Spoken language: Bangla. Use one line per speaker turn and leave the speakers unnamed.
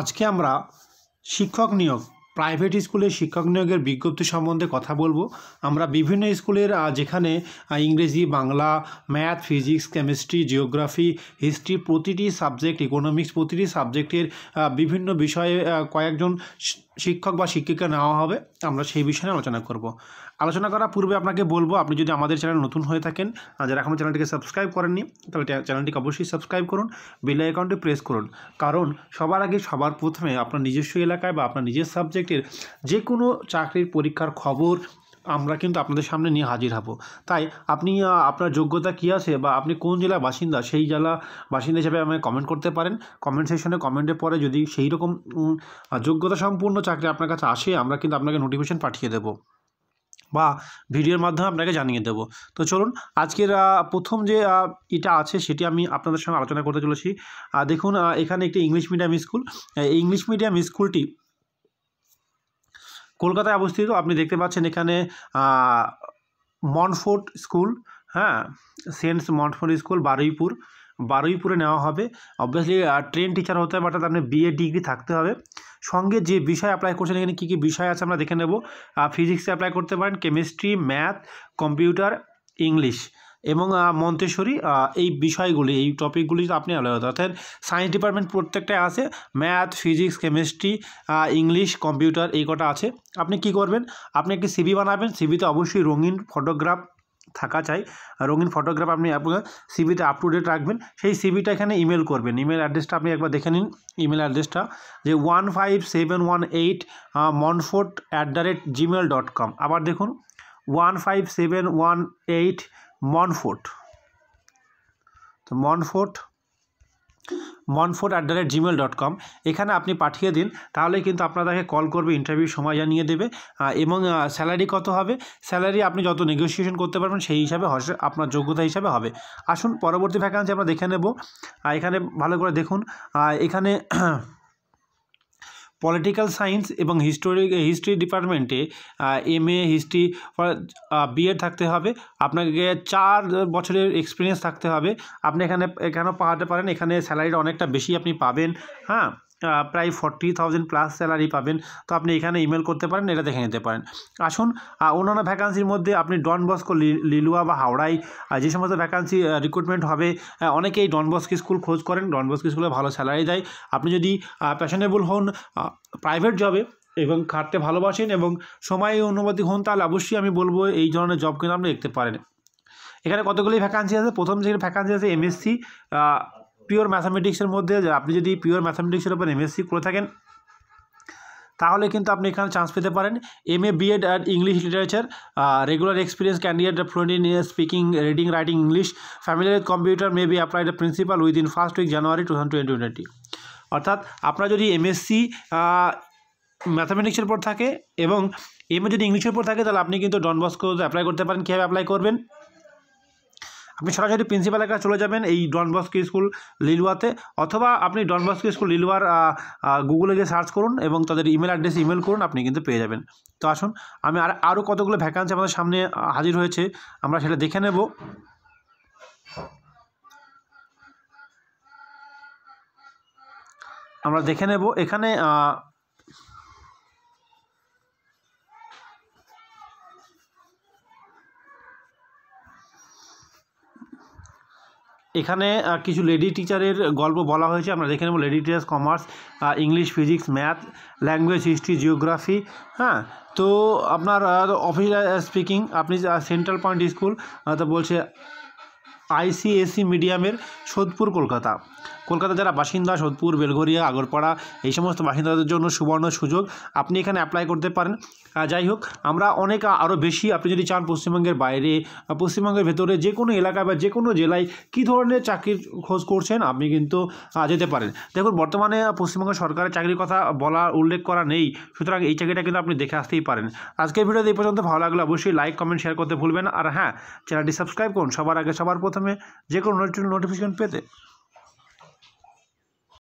আজকে আমরা শিক্ষক নিয়োগ প্রাইভেট স্কুলে শিক্ষক নিয়োগের বিজ্ঞপ্তি সম্বন্ধে কথা বলবো আমরা বিভিন্ন স্কুলের যেখানে ইংরেজি Bangla math physics chemistry geography history প্রতিটি সাবজেক্ট ইকোনমিক্স প্রতিটি সাবজেক্টের বিভিন্ন বিষয়ে কয়েকজন শিক্ষক বা শিক্ষিকা নেওয়া হবে আমরা সেই বিষয়ে আলোচনা করব আলোচনা করার পূর্বে আপনাকে বলবো আপনি যদি আমাদের চ্যানেল নতুন হয়ে থাকেন যারা এখনও চ্যানেলটিকে সাবস্ক্রাইব করেননি তাহলে চ্যানেলটিকে অবশ্যই সাবস্ক্রাইব করুন বেল অ্যাকাউন্টে প্রেস করুন কারণ সবার আগে সবার প্রথমে আপনার নিজস্ব এলাকায় বা আপনার নিজের সাবজেক্ট সাবজেক্টের যে কোনো চাকরির পরীক্ষার খবর আমরা কিন্তু আপনাদের সামনে নিয়ে হাজির হব তাই আপনি আপনার যোগ্যতা কী আছে বা আপনি কোন জেলার বাসিন্দা সেই জেলা বাসিন্দা হিসাবে আমাকে কমেন্ট করতে পারেন কমেন্ট সেকশনে কমেন্টের পরে যদি সেই রকম যোগ্যতা সম্পূর্ণ চাকরি আপনার কাছে আসে আমরা কিন্তু আপনাকে নোটিফিকেশন পাঠিয়ে দেবো বা ভিডিওর মাধ্যমে আপনাকে জানিয়ে দেব তো চলুন আজকের প্রথম যে এটা আছে সেটি আমি আপনাদের সঙ্গে আলোচনা করতে চলেছি দেখুন এখানে একটি English medium school English medium স্কুলটি কলকাতায় অবস্থিত আপনি দেখতে পাচ্ছেন এখানে মনফোর্ট স্কুল হ্যাঁ সেন্টস মনফোর্ট স্কুল বারুইপুর বারুইপুরে নেওয়া হবে অবভিয়াসলি ট্রেন টিচার হতে হবে অর্থাৎ আপনার বিএ ডিগ্রি থাকতে হবে সঙ্গে যে বিষয় অ্যাপ্লাই করছেন এখানে কী কী বিষয় আছে আমরা দেখে নেব ফিজিক্সে অ্যাপ্লাই করতে পারেন কেমিস্ট্রি ম্যাথ কম্পিউটার ইংলিশ এবং মন্তেশ্বরী এই বিষয়গুলি এই টপিকগুলি আপনি আলাদা অর্থাৎ সায়েন্স ডিপার্টমেন্ট প্রত্যেকটাই আছে math physics chemistry English computer এই কটা আছে আপনি কি করবেন আপনি একটি সিবি বানাবেন সিবিতে অবশ্যই রঙিন ফটোগ্রাফ থাকা চাই রঙিন ফটোগ্রাফ আপনি আপনার সিবিতে আপ টু ডেট রাখবেন সেই সিবিটা এখানে ইমেল করবেন ইমেল অ্যাড্রেসটা আপনি একবার দেখে নিন ইমেল অ্যাড্রেসটা যে one five seven one eight Montfort at the rate Gmail dot com আবার দেখুন one five seven one eight Montfort তো Montfort Montfort at the rate Gmail dot com এখানে আপনি পাঠিয়ে দিন তাহলে কিন্তু আপনাদেরকে কল করবে ইন্টারভিউ সময় জানিয়ে দেবে এবং স্যালারি কত হবে স্যালারি আপনি যত নেগোসিয়েশন করতে পারবেন সেই হিসাবে আপনার যোগ্যতা হিসাবে হবে আসুন পরবর্তী ভ্যাকান্সি আমরা দেখে নেব এখানে ভালো করে দেখুন এখানে পলিটিক্যাল সায়েন্স এবং হিস্টোরি হিস্ট্রি ডিপার্টমেন্টে এম এ হিস্ট্রি বিএড থাকতে হবে আপনাকে চার বছরের এক্সপিরিয়েন্স থাকতে হবে আপনি এখানে এখানেও পাঠাতে পারেন এখানে স্যালারিটা অনেকটা বেশি আপনি পাবেন হ্যাঁ প্রায় ফর্টি থাউজেন্ড প্লাস স্যালারি পাবেন তো আপনি এখানে ইমেল করতে পারেন এটা দেখে নিতে পারেন আসুন অন্যান্য ভ্যাকান্সির মধ্যে আপনি ডন বস্কো লিলুয়া বা হাওড়ায় যে সমস্ত ভ্যাকান্সি রিক্রুটমেন্ট হবে অনেকেই ডন বস্কো স্কুল খোঁজ করেন ডন বস্কো স্কুলে ভালো স্যালারি দেয় আপনি যদি প্যাশনেবল হন প্রাইভেট জবে এবং খাটতে ভালোবাসেন এবং সময় অনুমতি হন তাহলে অবশ্যই আমি বলবো এই ধরনের জব কিন্তু আপনি দেখতে পারেন এখানে কতগুলি ভ্যাকান্সি আছে প্রথম যে ভ্যাকান্সি আছে এমএসসি পিওর ম্যাথামেটিক্সের মধ্যে আপনি যদি পিওর ম্যাথামেটিক্সের উপর এমএসসি করে থাকেন তাহলে কিন্তু আপনি এখানে চান্স পেতে পারেন M A B Ed at English literature regular experience candidate fluent in speaking reading writing English familiar with computer may be applied principal within first week January two thousand twenty twenty অর্থাৎ আপনার যদি এমএসসি ম্যাথামেটিক্সের পর থাকে এবং এ যদি ইংলিশের পর থাকে তাহলে আপনি কিন্তু ডনবস্কো অ্যাপ্লাই করতে পারেন কীভাবে অ্যাপ্লাই করবেন আপনি সরাসরি প্রিন্সিপালের কাছে চলে যাবেন এই ডন বস্কি স্কুল লিলুয়াতে অথবা আপনি ডন বস্কি স্কুল লিলুয়ার গুগলে গিয়ে সার্চ করুন এবং তাদের ইমেল অ্যাড্রেস ইমেল করুন আপনি কিন্তু পেয়ে যাবেন তো আসুন আমি আর আরও কতগুলো ভ্যাকান্সি আমাদের সামনে হাজির হয়েছে আমরা সেটা দেখে নেব আমরা দেখে নেব এখানে এখানে কিছু লেডি টিচারের গল্প বলা হয়েছে আমরা দেখে নেব lady teachers commerce English physics math language history geography হ্যাঁ তো আপনার অফিস স্পিকিং আপনি সেন্ট্রাল পয়েন্ট স্কুল তো বলছে আইসিএসি মিডিয়ামের সোদপুর কলকাতা কলকাতা যারা বাসিন্দা সোদপুর বেলঘরিয়া আগরপাড়া এই সমস্ত বাসিন্দাদের জন্য সুবর্ণ সুযোগ আপনি এখানে অ্যাপ্লাই করতে পারেন যাই হোক আমরা অনেক আরও বেশি আপনি যদি চান পশ্চিমবঙ্গের বাইরে পশ্চিমবঙ্গের ভেতরে যে কোনো এলাকায় বা যে কোনো জেলায় কী ধরনের চাকরির খোঁজ করছেন আপনি কিন্তু যেতে পারেন দেখুন বর্তমানে পশ্চিমবঙ্গ সরকারের চাকরির কথা বলা উল্লেখ করা নেই সুতরাং এই চাকরিটা কিন্তু আপনি দেখে আসতেই পারেন আজকের ভিডিওতে এই পর্যন্ত ভালো লাগলে অবশ্যই লাইক কমেন্ট শেয়ার করতে ভুলবেন আর হ্যাঁ চ্যানেলটি সাবস্ক্রাইব করুন সবার আগে সবার প্রথমে মাধ্যমে যে কোনো নোটিফিকেশন পেতে